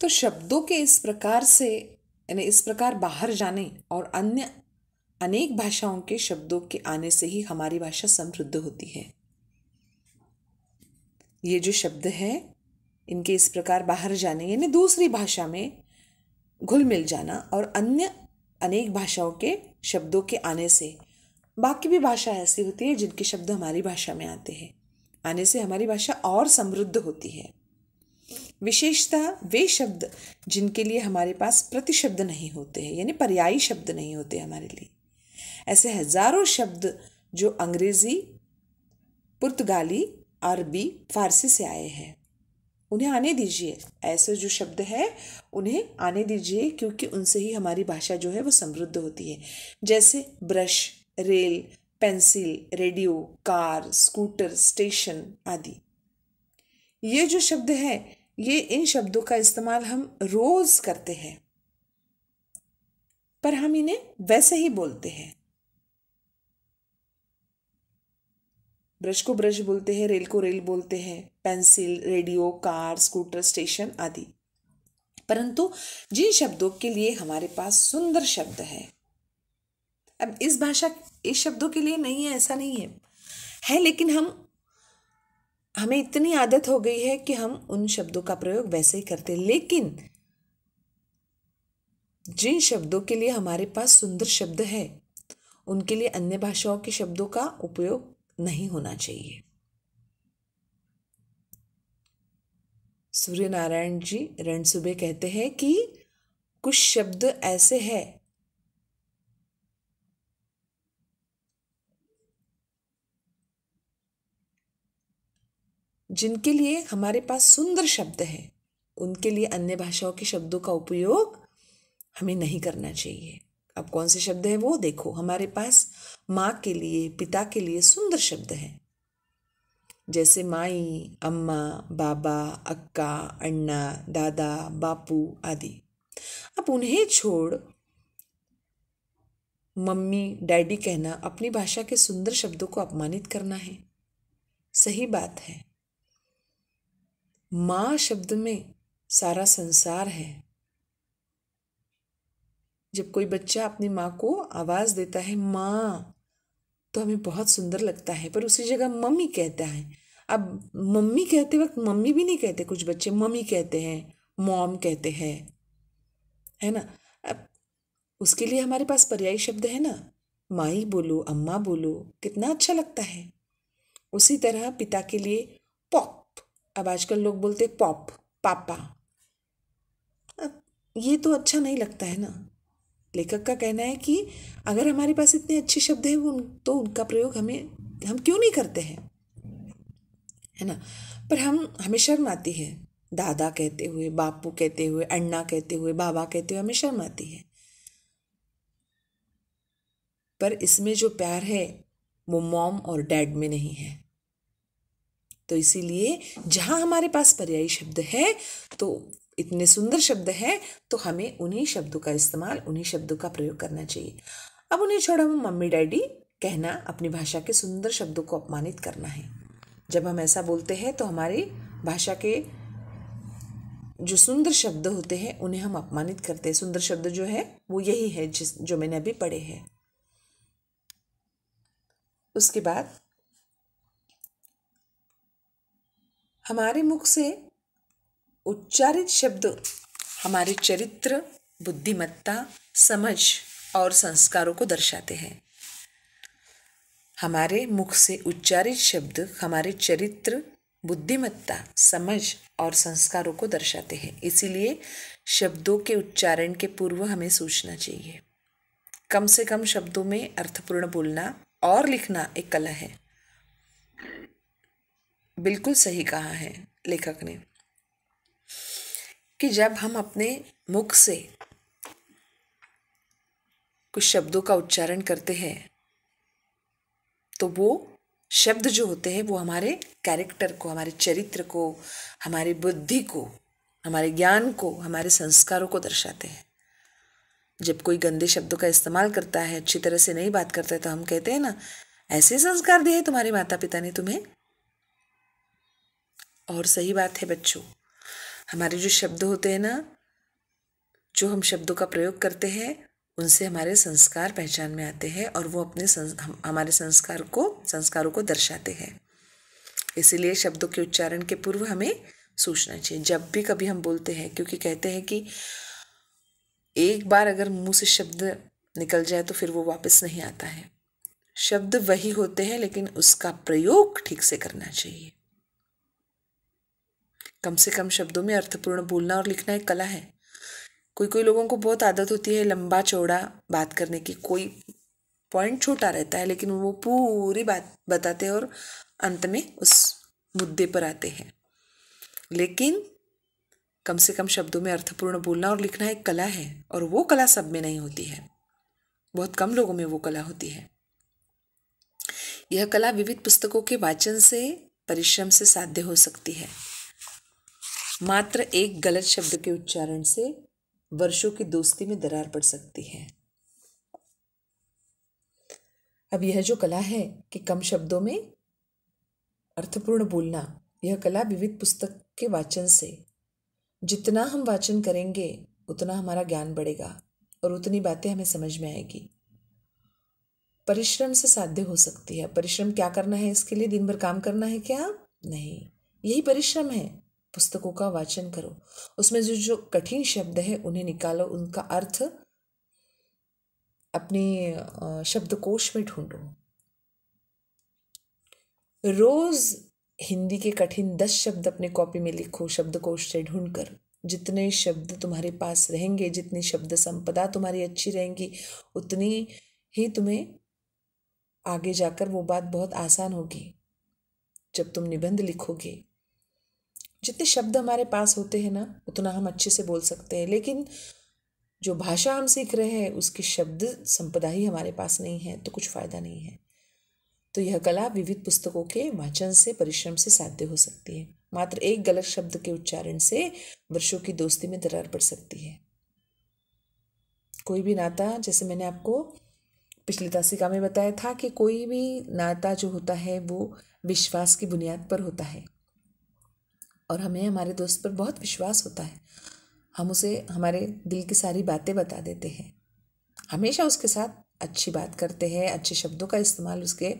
तो शब्दों के इस प्रकार से यानी इस प्रकार बाहर जाने और अन्य अनेक भाषाओं के शब्दों के आने से ही हमारी भाषा समृद्ध होती है ये जो शब्द हैं इनके इस प्रकार बाहर जाने यानी दूसरी भाषा में घुल मिल जाना और अन्य अनेक भाषाओं के शब्दों के आने से बाकी भी भाषा ऐसी होती है जिनके शब्द हमारी भाषा में आते हैं आने से हमारी भाषा और समृद्ध होती है विशेषता वे शब्द जिनके लिए हमारे पास प्रतिशब्द नहीं होते हैं यानी पर्यायी शब्द नहीं होते हमारे लिए ऐसे हजारों शब्द जो अंग्रेज़ी पुर्तगाली अरबी फारसी से आए हैं उन्हें आने दीजिए ऐसे जो शब्द है उन्हें आने दीजिए क्योंकि उनसे ही हमारी भाषा जो है वो समृद्ध होती है जैसे brush rail pencil radio car scooter station आदि ये जो शब्द हैं ये इन शब्दों का इस्तेमाल हम रोज करते हैं पर हम इन्हें वैसे ही बोलते हैं ब्रश को ब्रश बोलते हैं रेल को रेल बोलते हैं pencil radio car scooter station आदि परंतु जिन शब्दों के लिए हमारे पास सुंदर शब्द है अब इस भाषा इस शब्दों के लिए नहीं है ऐसा नहीं है है लेकिन हम हमें इतनी आदत हो गई है कि हम उन शब्दों का प्रयोग वैसे ही करते हैं लेकिन जिन शब्दों के लिए हमारे पास सुंदर शब्द है उनके लिए अन्य भाषाओं के शब्दों का उपयोग नहीं होना चाहिए सूर्य नारायण जी रणसुबे कहते हैं कि कुछ शब्द ऐसे हैं जिनके लिए हमारे पास सुंदर शब्द हैं उनके लिए अन्य भाषाओं के शब्दों का उपयोग हमें नहीं करना चाहिए अब कौन से शब्द हैं वो देखो हमारे पास माँ के लिए पिता के लिए सुंदर शब्द हैं जैसे माई अम्मा बाबा अक्का अण्णा दादा बापू आदि अब उन्हें छोड़ मम्मी डैडी कहना अपनी भाषा के सुंदर शब्दों को अपमानित करना है सही बात है माँ शब्द में सारा संसार है जब कोई बच्चा अपनी माँ को आवाज़ देता है माँ तो हमें बहुत सुंदर लगता है पर उसी जगह मम्मी कहता है अब मम्मी कहते वक्त मम्मी भी नहीं कहते कुछ बच्चे मम्मी कहते हैं मॉम कहते हैं है ना अब उसके लिए हमारे पास पर्यायी शब्द है ना माई बोलो अम्मा बोलो कितना अच्छा लगता है उसी तरह पिता के लिए पॉप अब आजकल लोग बोलते पॉप पापा अब ये तो अच्छा नहीं लगता है ना लेखक का कहना है कि अगर हमारे पास इतने अच्छे शब्द हैं वो तो उनका प्रयोग हमें हम क्यों नहीं करते हैं है ना पर हम हमें शर्म आती है दादा कहते हुए बापू कहते हुए अण्णा कहते हुए बाबा कहते हुए हमें शर्म आती है पर इसमें जो प्यार है वो मॉम और डैड में नहीं है तो इसीलिए जहाँ हमारे पास पर्यायी शब्द है तो इतने सुंदर शब्द हैं तो हमें उन्हीं शब्दों का इस्तेमाल उन्हीं शब्दों का प्रयोग करना चाहिए अब उन्हें छोड़ा हम मम्मी डैडी कहना अपनी भाषा के सुंदर शब्दों को अपमानित करना है जब हम ऐसा बोलते हैं तो हमारी भाषा के जो सुंदर शब्द होते हैं उन्हें हम अपमानित करते हैं सुंदर शब्द जो है वो यही है जिस जो मैंने अभी पढ़े हैं उसके बाद हमारे मुख से उच्चारित शब्द हमारे चरित्र बुद्धिमत्ता समझ और संस्कारों को दर्शाते हैं हमारे मुख से उच्चारित शब्द हमारे चरित्र बुद्धिमत्ता समझ और संस्कारों को दर्शाते हैं इसीलिए शब्दों के उच्चारण के पूर्व हमें सोचना चाहिए कम से कम शब्दों में अर्थपूर्ण बोलना और लिखना एक कला है बिल्कुल सही कहा है लेखक ने कि जब हम अपने मुख से कुछ शब्दों का उच्चारण करते हैं तो वो शब्द जो होते हैं वो हमारे कैरेक्टर को हमारे चरित्र को हमारी बुद्धि को हमारे ज्ञान को हमारे संस्कारों को दर्शाते हैं जब कोई गंदे शब्दों का इस्तेमाल करता है अच्छी तरह से नहीं बात करता है तो हम कहते हैं ना ऐसे संस्कार दिए तुम्हारे माता पिता ने तुम्हें और सही बात है बच्चों हमारे जो शब्द होते हैं ना जो हम शब्दों का प्रयोग करते हैं उनसे हमारे संस्कार पहचान में आते हैं और वो अपने संस, हम, हमारे संस्कार को संस्कारों को दर्शाते हैं इसीलिए शब्दों के उच्चारण के पूर्व हमें सोचना चाहिए जब भी कभी हम बोलते हैं क्योंकि कहते हैं कि एक बार अगर मुंह से शब्द निकल जाए तो फिर वो वापस नहीं आता है शब्द वही होते हैं लेकिन उसका प्रयोग ठीक से करना चाहिए कम से कम शब्दों में अर्थपूर्ण बोलना और लिखना एक कला है कोई कोई लोगों को बहुत आदत होती है लंबा चौड़ा बात करने की कोई पॉइंट छोटा रहता है लेकिन वो पूरी बात बताते हैं और अंत में उस मुद्दे पर आते हैं लेकिन कम से कम शब्दों में अर्थपूर्ण बोलना और लिखना एक कला है और वो कला सब में नहीं होती है बहुत कम लोगों में वो कला होती है यह कला विविध पुस्तकों के वाचन से परिश्रम से साध्य हो सकती है मात्र एक गलत शब्द के उच्चारण से वर्षों की दोस्ती में दरार पड़ सकती है अब यह जो कला है कि कम शब्दों में अर्थपूर्ण बोलना यह कला विविध पुस्तक के वाचन से जितना हम वाचन करेंगे उतना हमारा ज्ञान बढ़ेगा और उतनी बातें हमें समझ में आएगी परिश्रम से साध्य हो सकती है परिश्रम क्या करना है इसके लिए दिन भर काम करना है क्या नहीं यही परिश्रम है पुस्तकों का वाचन करो उसमें जो जो कठिन शब्द है उन्हें निकालो उनका अर्थ अपने शब्दकोश में ढूंढो रोज हिंदी के कठिन दस शब्द अपने कॉपी में लिखो शब्दकोश से ढूंढ कर जितने शब्द तुम्हारे पास रहेंगे जितनी शब्द संपदा तुम्हारी अच्छी रहेंगी उतनी ही तुम्हें आगे जाकर वो बात बहुत आसान होगी जब तुम निबंध लिखोगे जितने शब्द हमारे पास होते हैं ना उतना हम अच्छे से बोल सकते हैं लेकिन जो भाषा हम सीख रहे हैं उसकी शब्द संपदा ही हमारे पास नहीं है तो कुछ फ़ायदा नहीं है तो यह कला विविध पुस्तकों के वाचन से परिश्रम से साध्य हो सकती है मात्र एक गलत शब्द के उच्चारण से वर्षों की दोस्ती में दरार पड़ सकती है कोई भी नाता जैसे मैंने आपको पिछली तासिका में बताया था कि कोई भी नाता जो होता है वो विश्वास की बुनियाद पर होता है और हमें हमारे दोस्त पर बहुत विश्वास होता है हम उसे हमारे दिल की सारी बातें बता देते हैं हमेशा उसके साथ अच्छी बात करते हैं अच्छे शब्दों का इस्तेमाल उसके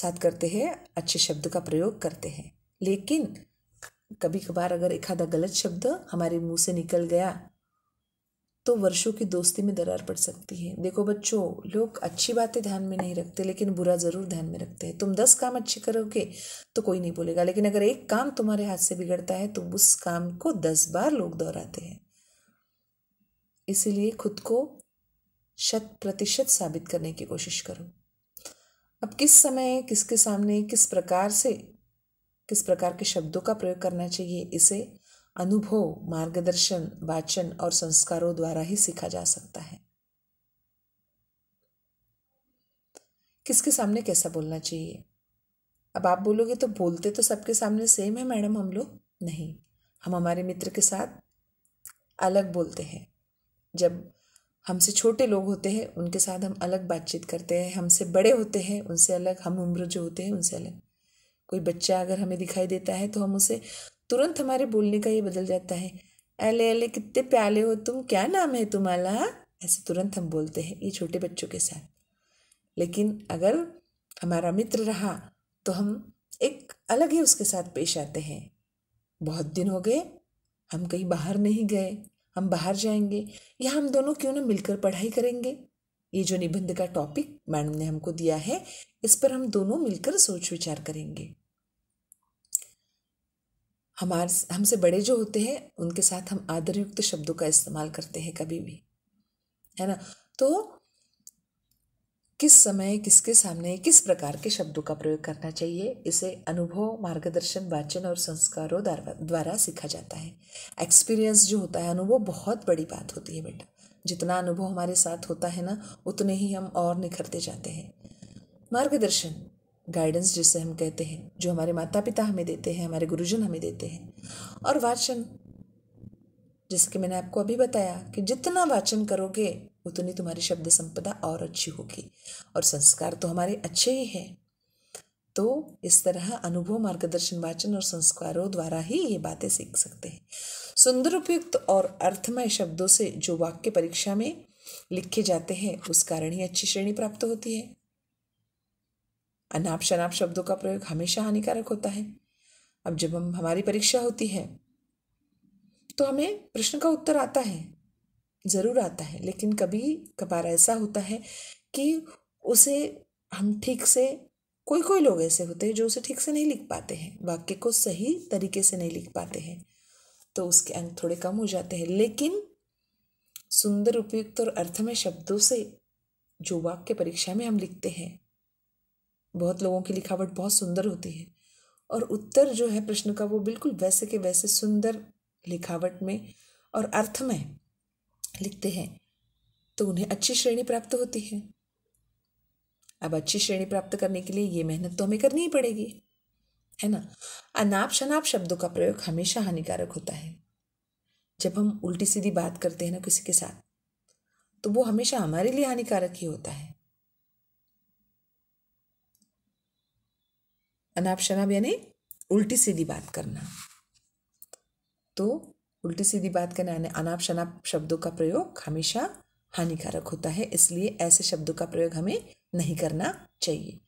साथ करते हैं अच्छे शब्द का प्रयोग करते हैं लेकिन कभी कभार अगर एक आधा गलत शब्द हमारे मुंह से निकल गया तो वर्षों की दोस्ती में दरार पड़ सकती है देखो बच्चों लोग अच्छी बातें ध्यान में नहीं रखते लेकिन बुरा ज़रूर ध्यान में रखते हैं तुम दस काम अच्छे करोगे तो कोई नहीं बोलेगा लेकिन अगर एक काम तुम्हारे हाथ से बिगड़ता है तो उस काम को दस बार लोग दोहराते हैं इसीलिए खुद को शत प्रतिशत साबित करने की कोशिश करो अब किस समय किसके सामने किस प्रकार से किस प्रकार के शब्दों का प्रयोग करना चाहिए इसे अनुभव मार्गदर्शन वाचन और संस्कारों द्वारा ही सीखा जा सकता है किसके सामने कैसा बोलना चाहिए अब आप बोलोगे तो बोलते तो सबके सामने सेम है मैडम हम लोग नहीं हम हमारे मित्र के साथ अलग बोलते हैं जब हमसे छोटे लोग होते हैं उनके साथ हम अलग बातचीत करते हैं हमसे बड़े होते हैं उनसे अलग हम उम्र जो होते हैं उनसे अलग कोई बच्चा अगर हमें दिखाई देता है तो हम उसे तुरंत हमारे बोलने का ये बदल जाता है अले अले कितने प्याले हो तुम क्या नाम है तुम्हारा ऐसे तुरंत हम बोलते हैं ये छोटे बच्चों के साथ लेकिन अगर हमारा मित्र रहा तो हम एक अलग ही उसके साथ पेश आते हैं बहुत दिन हो गए हम कहीं बाहर नहीं गए हम बाहर जाएंगे या हम दोनों क्यों ना मिलकर पढ़ाई करेंगे ये जो निबंध का टॉपिक मैडम ने हमको दिया है इस पर हम दोनों मिलकर सोच विचार करेंगे हमारे हमसे बड़े जो होते हैं उनके साथ हम आदरयुक्त शब्दों का इस्तेमाल करते हैं कभी भी है ना तो किस समय किसके सामने किस प्रकार के शब्दों का प्रयोग करना चाहिए इसे अनुभव मार्गदर्शन वाचन और संस्कारों द्वारा सीखा जाता है एक्सपीरियंस जो होता है अनुभव बहुत बड़ी बात होती है बेटा जितना अनुभव हमारे साथ होता है ना उतने ही हम और निखरते जाते हैं मार्गदर्शन गाइडेंस जिसे हम कहते हैं जो हमारे माता पिता हमें देते हैं हमारे गुरुजन हमें देते हैं और वाचन जैसे कि मैंने आपको अभी बताया कि जितना वाचन करोगे उतनी तुम्हारी शब्द संपदा और अच्छी होगी और संस्कार तो हमारे अच्छे ही हैं तो इस तरह अनुभव मार्गदर्शन वाचन और संस्कारों द्वारा ही ये बातें सीख सकते हैं सुंदर उपयुक्त और अर्थमय शब्दों से जो वाक्य परीक्षा में लिखे जाते हैं उस कारण ही अच्छी श्रेणी प्राप्त होती है अनाप शनाप शब्दों का प्रयोग हमेशा हानिकारक होता है अब जब हम हमारी परीक्षा होती है तो हमें प्रश्न का उत्तर आता है ज़रूर आता है लेकिन कभी कभार ऐसा होता है कि उसे हम ठीक से कोई कोई लोग ऐसे होते हैं जो उसे ठीक से नहीं लिख पाते हैं वाक्य को सही तरीके से नहीं लिख पाते हैं तो उसके अंक थोड़े कम हो जाते हैं लेकिन सुंदर उपयुक्त और अर्थ में शब्दों से जो वाक्य परीक्षा में हम लिखते हैं बहुत लोगों की लिखावट बहुत सुंदर होती है और उत्तर जो है प्रश्न का वो बिल्कुल वैसे के वैसे सुंदर लिखावट में और अर्थ में लिखते हैं तो उन्हें अच्छी श्रेणी प्राप्त होती है अब अच्छी श्रेणी प्राप्त करने के लिए ये मेहनत तो हमें करनी ही पड़ेगी है ना अनाप शनाप शब्दों का प्रयोग हमेशा हानिकारक होता है जब हम उल्टी सीधी बात करते हैं ना किसी के साथ तो वो हमेशा हमारे लिए हानिकारक ही होता है अनाप शनाप यानी उल्टी सीधी बात करना तो उल्टी सीधी बात करना यानी अनाप शनाप शब्दों का प्रयोग हमेशा हानिकारक होता है इसलिए ऐसे शब्दों का प्रयोग हमें नहीं करना चाहिए